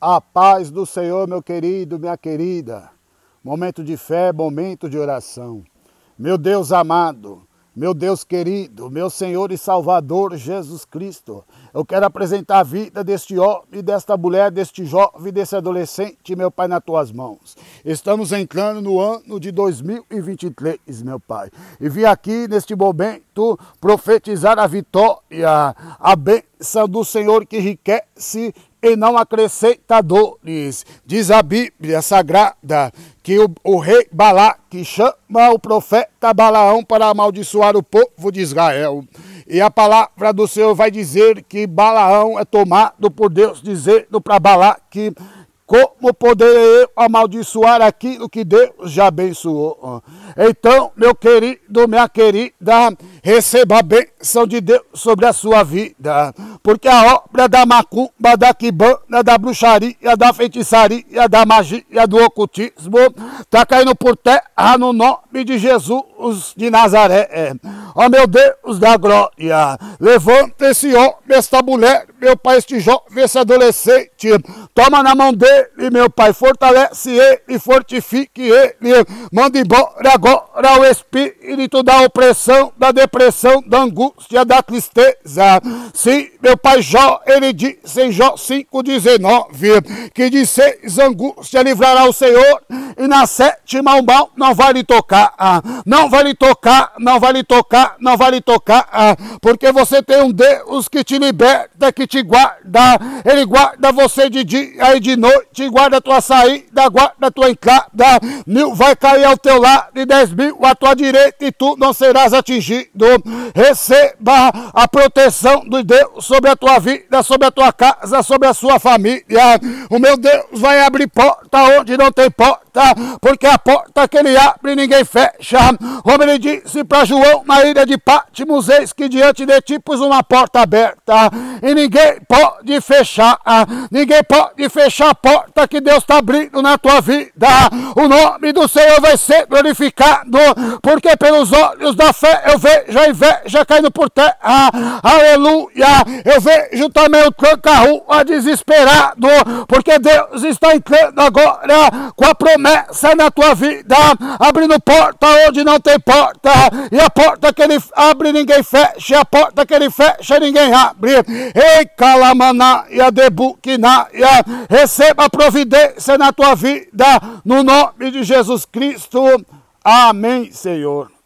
A paz do Senhor, meu querido, minha querida. Momento de fé, momento de oração. Meu Deus amado, meu Deus querido, meu Senhor e Salvador Jesus Cristo, eu quero apresentar a vida deste homem, desta mulher, deste jovem, desse adolescente, meu Pai, nas tuas mãos. Estamos entrando no ano de 2023, meu Pai, e vim aqui neste momento profetizar a vitória, a bênção do Senhor que enriquece e não acrescenta dores Diz a Bíblia Sagrada que o, o rei Balaque chama o profeta Balaão para amaldiçoar o povo de Israel. E a palavra do Senhor vai dizer que Balaão é tomado por Deus, dizendo para Balaque como poderei eu amaldiçoar aquilo que Deus já abençoou? Então, meu querido, minha querida, receba a bênção de Deus sobre a sua vida, porque a obra da macumba, da quibana, da bruxaria, da feitiçaria, da magia, do ocultismo, está caindo por terra no nome de Jesus de Nazaré. Ó oh, meu Deus da glória, levanta esse homem, esta mulher meu Pai, este jovem, esse adolescente, toma na mão dele, meu Pai, fortalece ele, fortifique ele, manda embora agora o espírito da opressão, da depressão, da angústia, da tristeza. Sim, meu Pai, Jó, ele diz em Jó 5,19, que de seis angústia livrará o Senhor e na sétima um bal ah. não vai lhe tocar, não vai lhe tocar, não vai lhe tocar, não vai lhe tocar, porque você tem um Deus que te liberta, que te guarda, ele guarda você de dia e de noite, guarda a tua saída, guarda a tua entrada, mil vai cair ao teu lado e dez mil à tua direita e tu não serás atingido, receba a proteção do Deus sobre a tua vida, sobre a tua casa, sobre a sua família, o meu Deus vai abrir porta onde não tem porta, porta, porque a porta que ele abre ninguém fecha. Como ele disse para João na ilha de Patmos, eis que diante de ti pus uma porta aberta e ninguém pode fechar. Ninguém pode fechar a porta que Deus está abrindo na tua vida. O nome do Senhor vai ser glorificado, porque pelos olhos da fé eu vejo a inveja caindo por terra. Aleluia! Eu vejo também o tranca-rua desesperado, porque Deus está entrando agora com a promessa começa na tua vida, abrindo porta onde não tem porta, e a porta que ele abre, ninguém fecha, e a porta que ele fecha, ninguém abre. Ei, calamanaia, debuquinaia, receba providência na tua vida, no nome de Jesus Cristo. Amém, Senhor.